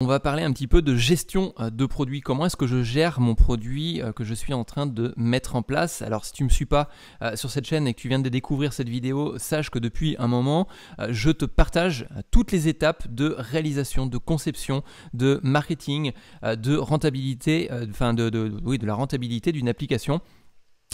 On va parler un petit peu de gestion euh, de produits. Comment est-ce que je gère mon produit euh, que je suis en train de mettre en place Alors si tu ne me suis pas euh, sur cette chaîne et que tu viens de découvrir cette vidéo, sache que depuis un moment, je te partage toutes les étapes de réalisation, de conception, de marketing, de rentabilité, enfin de, de oui, de la rentabilité d'une application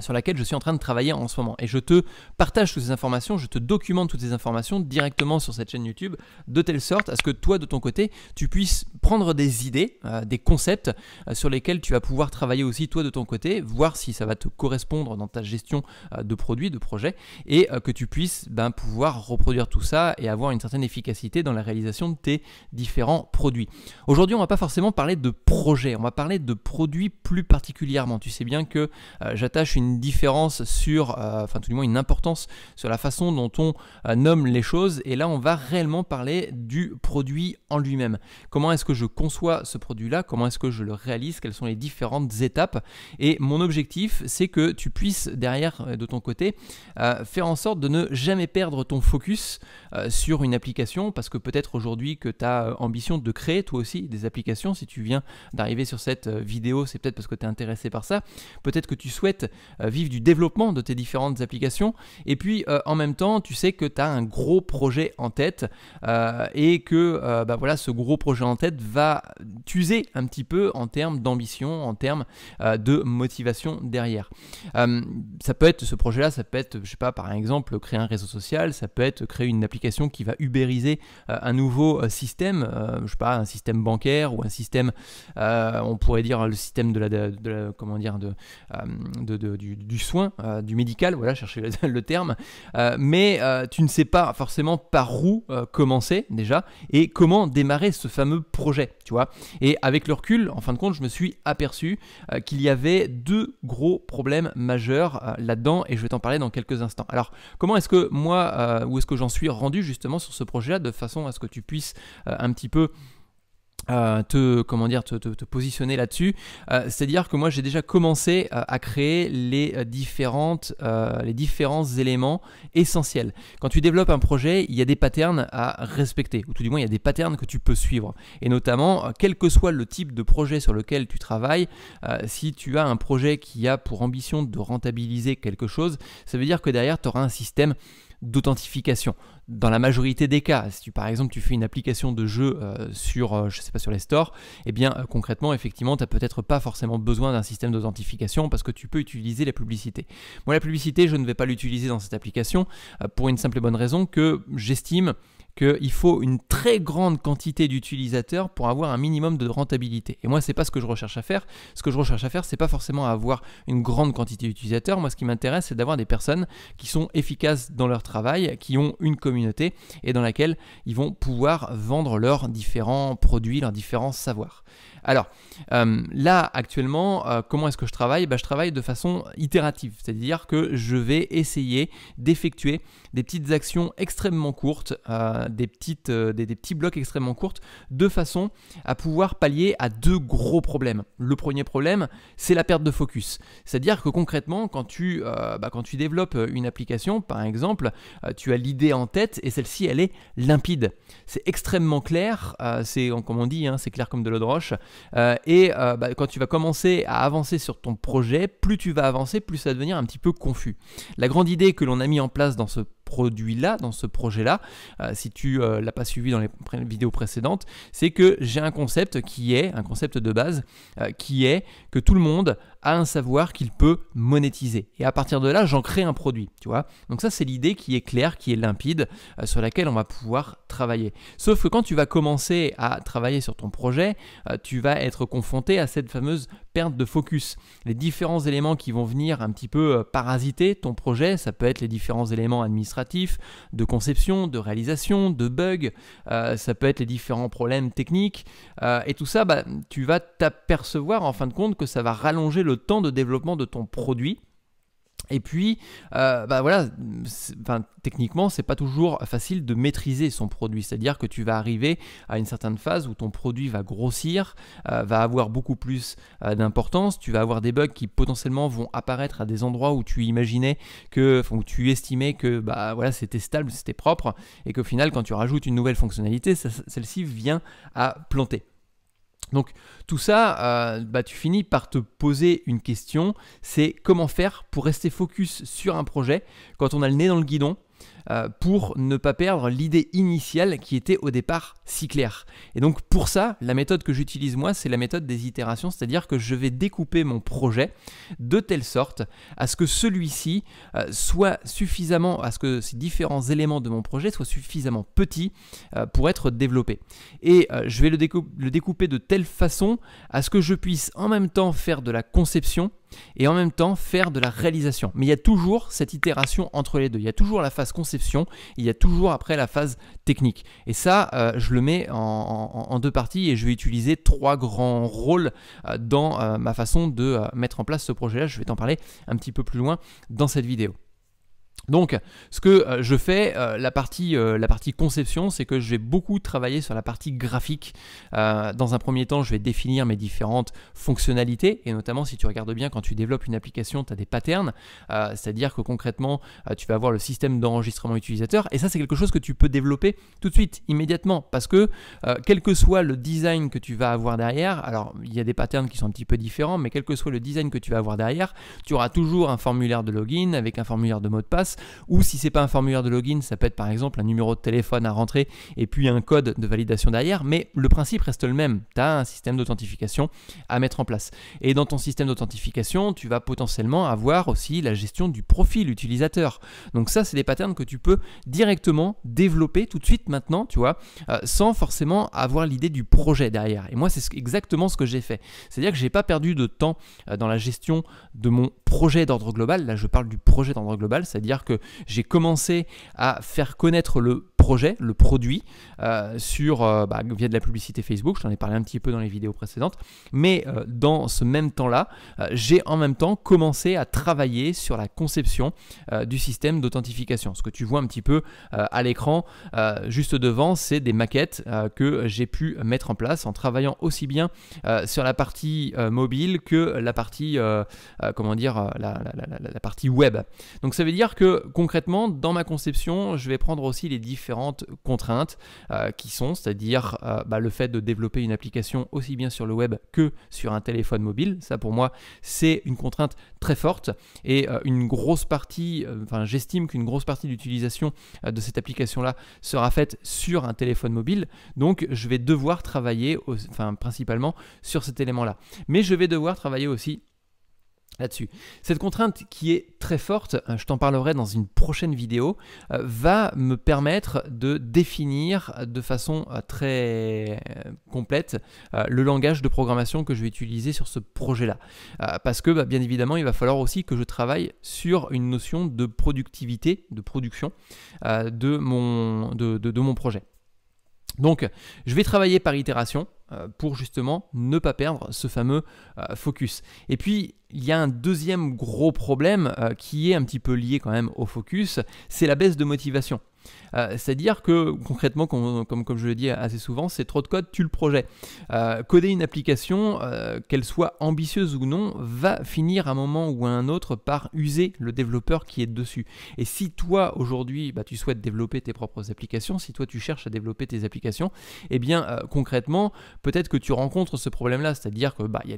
sur laquelle je suis en train de travailler en ce moment. Et je te partage toutes ces informations, je te documente toutes ces informations directement sur cette chaîne YouTube, de telle sorte à ce que toi, de ton côté, tu puisses prendre des idées, euh, des concepts euh, sur lesquels tu vas pouvoir travailler aussi toi de ton côté, voir si ça va te correspondre dans ta gestion euh, de produits, de projets, et que tu puisses ben, pouvoir reproduire tout ça et avoir une certaine efficacité dans la réalisation de tes différents produits. Aujourd'hui, on va pas forcément parler de projet, on va parler de produits plus particulièrement. Tu sais bien que j'attache une différence sur, euh, enfin tout du moins une importance sur la façon dont on euh, nomme les choses. Et là, on va réellement parler du produit en lui-même. Comment est-ce que je conçois ce produit-là Comment est-ce que je le réalise Quelles sont les différentes étapes Et mon objectif, c'est que tu puisses derrière, euh, de ton côté, faire en sorte de ne jamais perdre ton focus sur une application, parce que peut-être aujourd'hui que tu as ambition de créer toi aussi des applications, si tu viens d'arriver sur cette vidéo, c'est peut-être parce que tu es intéressé par ça. Peut-être que tu souhaites euh, vivre du développement de tes différentes applications. Et puis euh, en même temps, tu sais que tu as un gros projet en tête euh, et que bah voilà, ce gros projet en tête va t'user un petit peu en termes d'ambition, en termes de motivation derrière. ça peut être ce projet-là, ça peut être, je sais pas, par exemple, créer un réseau social, ça peut être créer une application qui va ubériser un nouveau système, je sais pas, un système bancaire ou un système, on pourrait dire le système de la, comment dire, de du, soin, euh, du médical, voilà, chercher le, terme, euh, mais euh, tu ne sais pas forcément par où commencer déjà et comment démarrer ce fameux projet, tu vois. Et avec le recul, en fin de compte, je me suis aperçu qu'il y avait deux gros problèmes majeurs là-dedans et je vais t'en parler dans quelques instants. Alors, comment est-ce que moi, où est-ce que j'en suis rendu justement sur ce projet-là de façon à ce que tu puisses un petit peu euh, te comment dire te, te, positionner là-dessus euh, c'est à dire que moi j'ai déjà commencé euh, à créer les différentes les différents éléments essentiels quand tu développes un projet il y a des patterns à respecter ou tout du moins il y a des patterns que tu peux suivre et notamment quel que soit le type de projet sur lequel tu travailles si tu as un projet qui a pour ambition de rentabiliser quelque chose ça veut dire que derrière tu auras un système d'authentification. Dans la majorité des cas, si tu, par exemple tu fais une application de jeu euh, sur, euh, je sais pas, sur les stores, eh bien euh, concrètement, effectivement, tu n'as peut-être pas forcément besoin d'un système d'authentification parce que tu peux utiliser la publicité. Moi, la publicité, je ne vais pas l'utiliser dans cette application pour une simple et bonne raison que j'estime qu'il faut une très grande quantité d'utilisateurs pour avoir un minimum de rentabilité. Et moi, n'est pas ce que je recherche à faire. Ce que je recherche à faire, ce n'est pas forcément avoir une grande quantité d'utilisateurs. Moi, ce qui m'intéresse, c'est d'avoir des personnes qui sont efficaces dans leur travail, qui ont une communauté et dans laquelle ils vont pouvoir vendre leurs différents produits, leurs différents savoirs. Alors euh, là actuellement, euh, comment est-ce que je travaille bah, Je travaille de façon itérative, c'est-à-dire que je vais essayer d'effectuer des petites actions extrêmement courtes, euh, des, petits blocs extrêmement courtes, de façon à pouvoir pallier à deux gros problèmes. Le premier problème, c'est la perte de focus. C'est-à-dire que concrètement, quand tu, bah, développes une application, par exemple, tu as l'idée en tête et celle-ci, elle est limpide. C'est extrêmement clair, c'est comme on dit, hein, c'est clair comme de l'eau de roche. Euh, et euh, bah, quand tu vas commencer à avancer sur ton projet, plus tu vas avancer, plus ça va devenir un petit peu confus. La grande idée que l'on a mis en place dans ce produit-là, dans ce projet-là, euh, si tu ne euh, l'as pas suivi dans les vidéos précédentes, c'est que j'ai un concept qui est, un concept de base, euh, qui est que tout le monde a un savoir qu'il peut monétiser. Et à partir de là, j'en crée un produit, tu vois. Donc ça, c'est l'idée qui est claire, qui est limpide, sur laquelle on va pouvoir travailler. Sauf que quand tu vas commencer à travailler sur ton projet, tu vas être confronté à cette fameuse perte de focus, les différents éléments qui vont venir un petit peu euh, parasiter ton projet, ça peut être les différents éléments administratifs, de conception, de réalisation, de bugs, euh, ça peut être les différents problèmes techniques, euh, et tout ça, bah, tu vas t'apercevoir en fin de compte que ça va rallonger le temps de développement de ton produit et puis, euh, bah voilà, techniquement, c'est pas toujours facile de maîtriser son produit. C'est-à-dire que tu vas arriver à une certaine phase où ton produit va grossir, euh, va avoir beaucoup plus euh, d'importance. Tu vas avoir des bugs qui potentiellement vont apparaître à des endroits où tu imaginais que, où tu estimais que, bah voilà, c'était stable, c'était propre, et qu'au final, quand tu rajoutes une nouvelle fonctionnalité, celle-ci vient à planter. Donc tout ça, euh, bah, tu finis par te poser une question, c'est comment faire pour rester focus sur un projet quand on a le nez dans le guidon euh, pour ne pas perdre l'idée initiale qui était au départ si claire. Et donc pour ça, la méthode que j'utilise moi, c'est la méthode des itérations, c'est-à-dire que je vais découper mon projet de telle sorte à ce que celui-ci euh, soit suffisamment, à ce que ces différents éléments de mon projet soient suffisamment petits euh, pour être développés. Et je vais le découper de telle façon à ce que je puisse en même temps faire de la conception et en même temps faire de la réalisation. Mais il y a toujours cette itération entre les deux. Il y a toujours la phase conception, il y a toujours après la phase technique. Et ça, euh, je le mets en, deux parties et je vais utiliser trois grands rôles euh, dans euh, ma façon de mettre en place ce projet-là. Je vais t'en parler un petit peu plus loin dans cette vidéo. Donc, ce que euh, je fais, euh, la, partie, euh, la partie conception, c'est que je vais beaucoup travailler sur la partie graphique. dans un premier temps, je vais définir mes différentes fonctionnalités, et notamment si tu regardes bien, quand tu développes une application, tu as des patterns, c'est-à-dire que concrètement, tu vas avoir le système d'enregistrement utilisateur, et ça, c'est quelque chose que tu peux développer tout de suite, immédiatement, parce que quel que soit le design que tu vas avoir derrière, alors il y a des patterns qui sont un petit peu différents, mais quel que soit le design que tu vas avoir derrière, tu auras toujours un formulaire de login avec un formulaire de mot de passe ou si c'est pas un formulaire de login, ça peut être par exemple un numéro de téléphone à rentrer et puis un code de validation derrière. Mais le principe reste le même. Tu as un système d'authentification à mettre en place. Et dans ton système d'authentification, tu vas potentiellement avoir aussi la gestion du profil utilisateur. Donc ça, c'est des patterns que tu peux directement développer tout de suite maintenant, tu vois, euh, sans forcément avoir l'idée du projet derrière. Et moi, c'est exactement ce que j'ai fait. C'est-à-dire que j'ai pas perdu de temps euh, dans la gestion de mon projet d'ordre global. Là, je parle du projet d'ordre global, c'est-à-dire que j'ai commencé à faire connaître le projet, le produit, euh, sur, euh, bah, via de la publicité Facebook, je t'en ai parlé un petit peu dans les vidéos précédentes, mais euh, dans ce même temps-là, j'ai en même temps commencé à travailler sur la conception du système d'authentification. Ce que tu vois un petit peu à l'écran, juste devant, c'est des maquettes que j'ai pu mettre en place en travaillant aussi bien sur la partie mobile que la partie, comment dire, la, partie web. Donc ça veut dire que concrètement, dans ma conception, je vais prendre aussi les différentes contraintes euh, qui sont, c'est-à-dire euh, bah, le fait de développer une application aussi bien sur le web que sur un téléphone mobile. Ça, pour moi, c'est une contrainte très forte et euh, une grosse partie, enfin, j'estime qu'une grosse partie d'utilisation de cette application-là sera faite sur un téléphone mobile. Donc, je vais devoir travailler, enfin, principalement sur cet élément-là. Mais je vais devoir travailler aussi dessus Cette contrainte qui est très forte, euh, je t'en parlerai dans une prochaine vidéo, euh, va me permettre de définir de façon euh, très complète le langage de programmation que je vais utiliser sur ce projet-là. Parce que bah, bien évidemment, il va falloir aussi que je travaille sur une notion de productivité, de production de mon, de mon projet. Donc, je vais travailler par itération. Euh, pour justement ne pas perdre ce fameux euh, focus. Et puis, il y a un deuxième gros problème euh, qui est un petit peu lié quand même au focus, c'est la baisse de motivation. Euh, c'est-à-dire que concrètement, comme, comme, je le dis assez souvent, c'est trop de code, tu le projet. Euh, coder une application, euh, qu'elle soit ambitieuse ou non, va finir à un moment ou à un autre par user le développeur qui est dessus. Et si toi aujourd'hui, bah, tu souhaites développer tes propres applications, si toi tu cherches à développer tes applications, eh bien concrètement, peut-être que tu rencontres ce problème-là, c'est-à-dire que bah, y a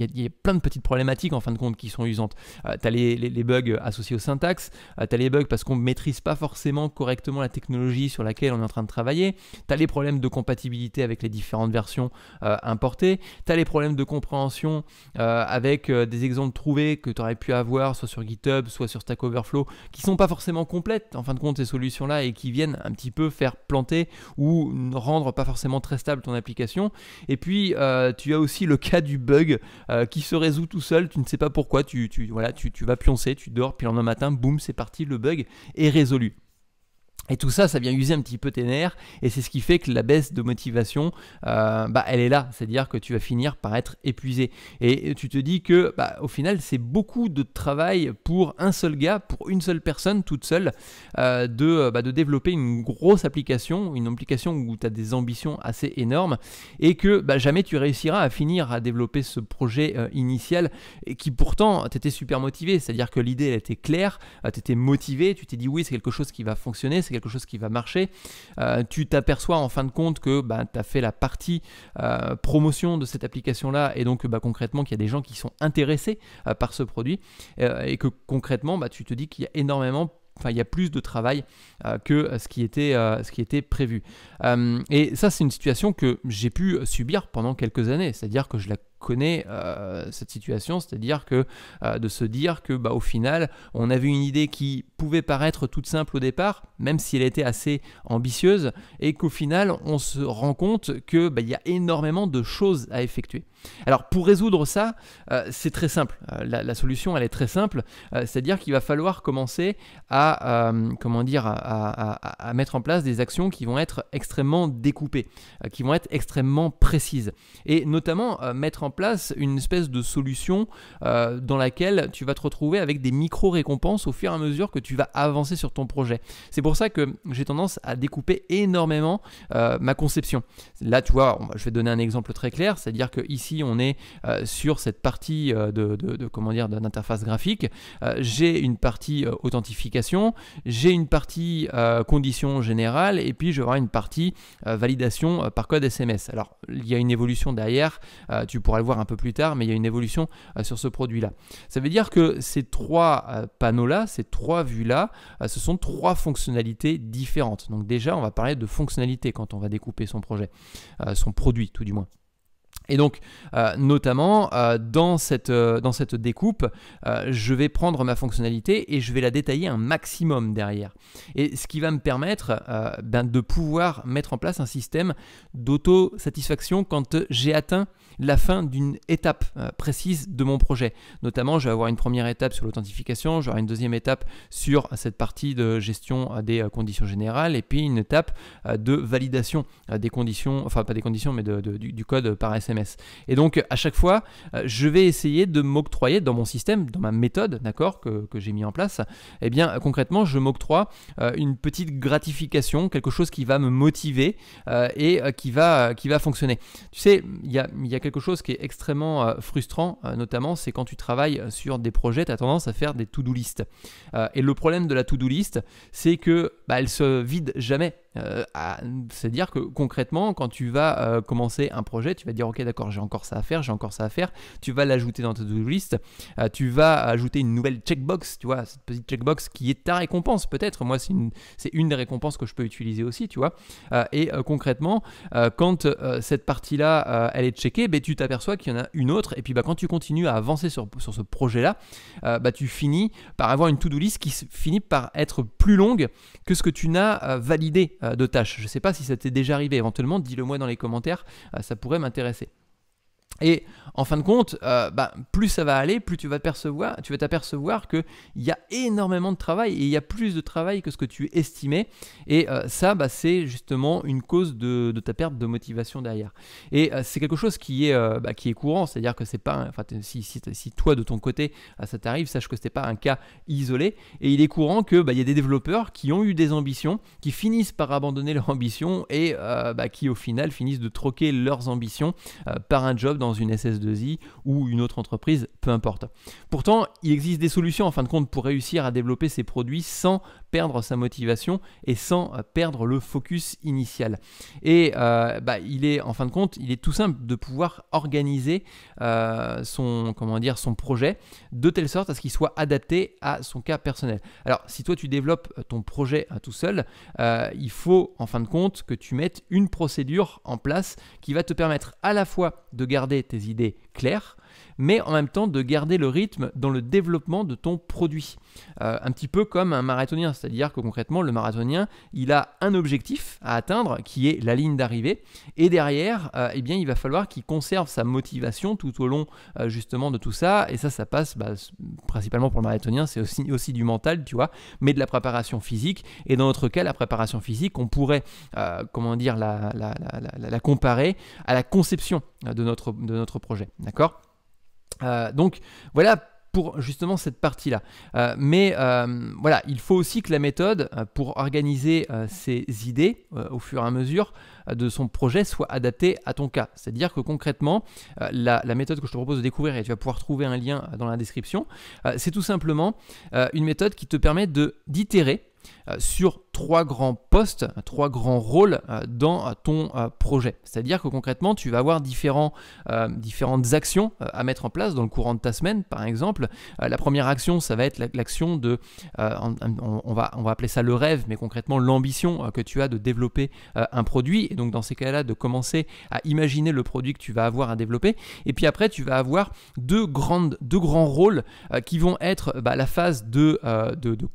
il y, a plein de petites problématiques en fin de compte qui sont usantes. tu as les, bugs associés aux syntaxes, tu as les bugs parce qu'on ne maîtrise pas forcément correctement la technologie sur laquelle on est en train de travailler, tu as les problèmes de compatibilité avec les différentes versions euh, importées, tu as les problèmes de compréhension euh, avec euh, des exemples trouvés que tu aurais pu avoir soit sur GitHub, soit sur Stack Overflow, qui sont pas forcément complètes en fin de compte ces solutions-là et qui viennent un petit peu faire planter ou rendre pas forcément très stable ton application. Et puis tu as aussi le cas du bug qui se résout tout seul, tu ne sais pas pourquoi, tu, tu, tu vas pioncer, tu dors, puis le lendemain matin, boum, c'est parti, le bug est résolu. Et tout ça, ça vient user un petit peu tes nerfs, et c'est ce qui fait que la baisse de motivation, euh, bah, elle est là, c'est-à-dire que tu vas finir par être épuisé. Et tu te dis que, bah, au final, c'est beaucoup de travail pour un seul gars, pour une seule personne toute seule, euh, de, bah, de développer une grosse application, une application où tu as des ambitions assez énormes, et que bah, jamais tu réussiras à finir à développer ce projet euh, initial, et qui pourtant, tu étais super motivé, c'est-à-dire que l'idée, était claire, tu étais motivé, tu t'es dit oui, c'est quelque chose qui va fonctionner c'est quelque chose qui va marcher. Euh, tu t'aperçois en fin de compte que bah, tu as fait la partie euh, promotion de cette application-là et donc bah, concrètement qu'il y a des gens qui sont intéressés euh, par ce produit et que concrètement bah, tu te dis qu'il y a énormément Enfin, il y a plus de travail que ce qui était, ce qui était prévu. et ça, c'est une situation que j'ai pu subir pendant quelques années, c'est-à-dire que je la connaît euh, cette situation, c'est-à-dire que euh, de se dire que bah, au final on avait une idée qui pouvait paraître toute simple au départ, même si elle était assez ambitieuse, et qu'au final on se rend compte que bah, il y a énormément de choses à effectuer. Alors pour résoudre ça, euh, c'est très simple. La, solution elle est très simple, c'est-à-dire qu'il va falloir commencer à comment dire à, mettre en place des actions qui vont être extrêmement découpées, qui vont être extrêmement précises, et notamment mettre en place une espèce de solution euh, dans laquelle tu vas te retrouver avec des micro-récompenses au fur et à mesure que tu vas avancer sur ton projet. C'est pour ça que j'ai tendance à découper énormément euh, ma conception. Là, tu vois, je vais donner un exemple très clair, c'est-à-dire que ici on est euh, sur cette partie de, comment dire d'interface graphique. j'ai une partie authentification, j'ai une partie conditions générales et puis je vais avoir une partie validation par code SMS. Alors il y a une évolution derrière, tu pourras voir un peu plus tard, mais il y a une évolution euh, sur ce produit-là. Ça veut dire que ces trois euh, panneaux-là, ces trois vues-là, euh, ce sont trois fonctionnalités différentes. Donc déjà, on va parler de fonctionnalités quand on va découper son projet, son produit tout du moins. Et donc, notamment, dans, cette, dans cette découpe, je vais prendre ma fonctionnalité et je vais la détailler un maximum derrière. Et ce qui va me permettre ben, de pouvoir mettre en place un système d'autosatisfaction quand j'ai atteint la fin d'une étape euh, précise de mon projet. Notamment, je vais avoir une première étape sur l'authentification, j'aurai une deuxième étape sur euh, cette partie de gestion euh, des conditions générales et puis une étape de validation des conditions, enfin pas des conditions mais du, code par SMS. Et donc à chaque fois, je vais essayer de m'octroyer dans mon système, dans ma méthode, d'accord, que, j'ai mis en place, et eh bien concrètement, je m'octroie une petite gratification, quelque chose qui va me motiver et qui, va, qui va fonctionner. Tu sais, il y a, quelque chose qui est extrêmement euh, frustrant, euh, notamment, c'est quand tu travailles sur des projets, tu as tendance à faire des to-do list. Euh, et le problème de la to-do list, c'est que bah, elle se vide jamais. C'est-à-dire euh, que concrètement, quand tu vas euh, commencer un projet, tu vas dire ok d'accord, j'ai encore ça à faire, j'ai encore ça à faire. Tu vas l'ajouter dans ta to-do list. Euh, tu vas ajouter une nouvelle checkbox, tu vois, cette petite checkbox qui est ta récompense peut-être. Moi, c'est une, une, des récompenses que je peux utiliser aussi, tu vois. et concrètement, quand cette partie-là, elle est checkée, ben, tu t'aperçois qu'il y en a une autre. Et puis bah, quand tu continues à avancer sur, sur ce projet-là, bah, tu finis par avoir une to-do list qui finit par être plus longue que ce que tu n'as euh, validé euh, de tâches. Je ne sais pas si ça t'est déjà arrivé, éventuellement dis-le moi dans les commentaires, euh, ça pourrait m'intéresser. Et en fin de compte, euh, bah, plus ça va aller, plus tu vas t'apercevoir, tu vas t'apercevoir y a énormément de travail et il y a plus de travail que ce que tu estimais. Et euh, ça, bah, c'est justement une cause de, ta perte de motivation derrière. Et euh, c'est quelque chose qui est bah, qui est courant, c'est-à-dire que c'est pas, enfin, si, toi de ton côté ça t'arrive, sache que ce n'est pas un cas isolé. Et il est courant que il y a des développeurs qui ont eu des ambitions, qui finissent par abandonner leurs ambitions et qui au final finissent de troquer leurs ambitions par un job dans une SS2I ou une autre entreprise, peu importe. Pourtant, il existe des solutions en fin de compte pour réussir à développer ses produits sans perdre sa motivation et sans euh, perdre le focus initial. Et euh, bah, il est en fin de compte, il est tout simple de pouvoir organiser euh, son comment dire son projet de telle sorte à ce qu'il soit adapté à son cas personnel. Alors si toi tu développes ton projet tout seul, il faut en fin de compte que tu mettes une procédure en place qui va te permettre à la fois de garder tes idées claires mais en même temps de garder le rythme dans le développement de ton produit. Euh, un petit peu comme un marathonien, c'est-à-dire que concrètement, le marathonien, il a un objectif à atteindre qui est la ligne d'arrivée, et derrière, euh, eh bien, il va falloir qu'il conserve sa motivation tout au long euh, justement de tout ça, et ça, ça passe bah, principalement pour le marathonien, c'est aussi, aussi du mental, tu vois, mais de la préparation physique, et dans notre cas, la préparation physique, on pourrait, comment dire, la, comparer à la conception de notre, de notre projet, d'accord euh, donc voilà pour justement cette partie-là. Euh, mais euh, voilà, il faut aussi que la méthode pour organiser ses idées au fur et à mesure de son projet soit adaptée à ton cas. C'est-à-dire que concrètement, la, la, méthode que je te propose de découvrir, et tu vas pouvoir trouver un lien dans la description, c'est tout simplement une méthode qui te permet de d'itérer euh, sur trois grands postes, trois grands rôles euh, dans euh, ton projet. C'est-à-dire que concrètement, tu vas avoir différents, différentes actions à mettre en place dans le courant de ta semaine, par exemple. La première action, ça va être l'action de, on, va, on va appeler ça le rêve, mais concrètement l'ambition que tu as de développer un produit. Et donc dans ces cas-là, de commencer à imaginer le produit que tu vas avoir à développer. Et puis après, tu vas avoir deux, grandes, deux grands rôles qui vont être bah, la phase de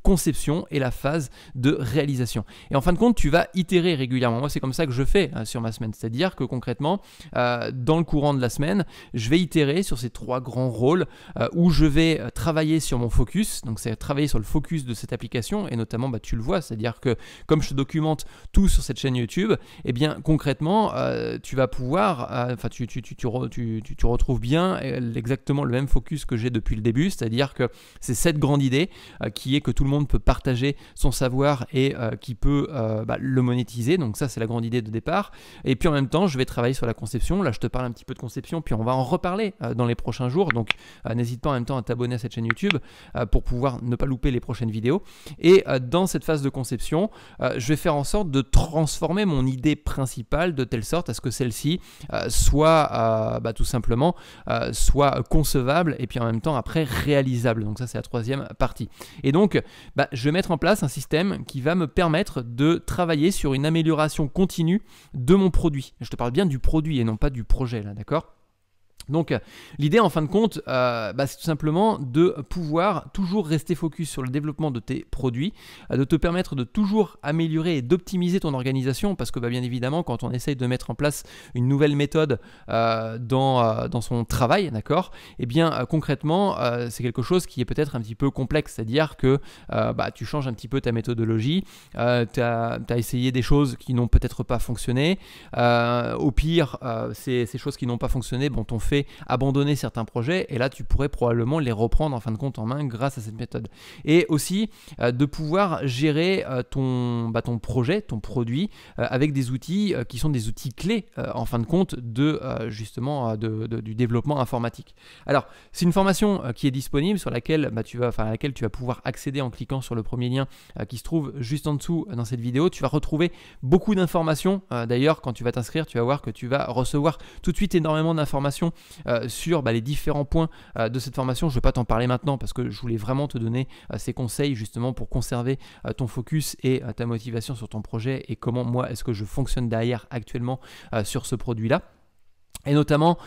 conception et la phase de réalisation. Et en fin de compte, tu vas itérer régulièrement. Moi, c'est comme ça que je fais euh, sur ma semaine. C'est-à-dire que concrètement, euh, dans le courant de la semaine, je vais itérer sur ces trois grands rôles euh, où je vais travailler sur mon focus. Donc, c'est travailler sur le focus de cette application et notamment, bah, tu le vois, c'est-à-dire que comme je te documente tout sur cette chaîne YouTube, eh bien, concrètement, tu vas pouvoir, enfin, tu, tu, tu, tu, retrouves bien exactement le même focus que j'ai depuis le début, c'est-à-dire que c'est cette grande idée qui est que tout le monde peut partager son savoir et euh, qui peut euh, bah, le monétiser. Donc ça, c'est la grande idée de départ. Et puis en même temps, je vais travailler sur la conception. Là, je te parle un petit peu de conception, puis on va en reparler euh, dans les prochains jours. Donc n'hésite pas en même temps à t'abonner à cette chaîne YouTube pour pouvoir ne pas louper les prochaines vidéos. Et dans cette phase de conception, je vais faire en sorte de transformer mon idée principale de telle sorte à ce que celle-ci soit bah, tout simplement soit concevable et puis en même temps après réalisable. Donc ça, c'est la troisième partie. Et donc, bah, je vais mettre en place un système qui va me permettre de travailler sur une amélioration continue de mon produit. Je te parle bien du produit et non pas du projet là, d'accord donc euh, l'idée en fin de compte, euh, bah, c'est tout simplement de pouvoir toujours rester focus sur le développement de tes produits, euh, de te permettre de toujours améliorer et d'optimiser ton organisation, parce que bah, bien évidemment quand on essaye de mettre en place une nouvelle méthode dans, son travail, d'accord, eh bien concrètement c'est quelque chose qui est peut-être un petit peu complexe, c'est-à-dire que bah, tu changes un petit peu ta méthodologie, tu as, essayé des choses qui n'ont peut-être pas fonctionné, au pire c'est ces, choses qui n'ont pas fonctionné, bon on abandonner certains projets et là tu pourrais probablement les reprendre en fin de compte en main grâce à cette méthode. Et aussi euh, de pouvoir gérer euh, ton, bah, ton projet, ton produit euh, avec des outils qui sont des outils clés en fin de compte de justement de, du développement informatique. Alors c'est une formation qui est disponible sur laquelle, bah, tu vas, enfin, à laquelle tu vas pouvoir accéder en cliquant sur le premier lien qui se trouve juste en dessous dans cette vidéo. Tu vas retrouver beaucoup d'informations. D'ailleurs quand tu vas t'inscrire tu vas voir que tu vas recevoir tout de suite énormément d'informations euh, sur bah, les différents points euh, de cette formation. Je ne vais pas t'en parler maintenant parce que je voulais vraiment te donner euh, ces conseils justement pour conserver ton focus et ta motivation sur ton projet et comment moi est-ce que je fonctionne derrière actuellement sur ce produit-là. Et notamment,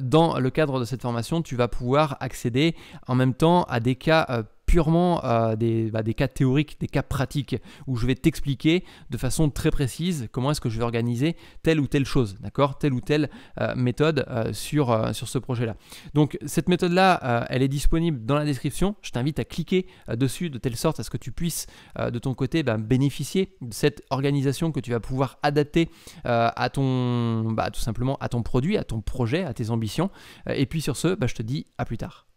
dans le cadre de cette formation, tu vas pouvoir accéder en même temps à des cas purement euh, bah, des, cas théoriques, des cas pratiques, où je vais t'expliquer de façon très précise comment est-ce que je vais organiser telle ou telle chose, d'accord Telle ou telle euh, méthode euh, sur, ce projet-là. Donc cette méthode-là, elle est disponible dans la description. Je t'invite à cliquer dessus de telle sorte à ce que tu puisses de ton côté bah, bénéficier de cette organisation que tu vas pouvoir adapter à ton, bah, tout simplement à ton produit, à ton projet, à tes ambitions. Et puis sur ce, je te dis à plus tard.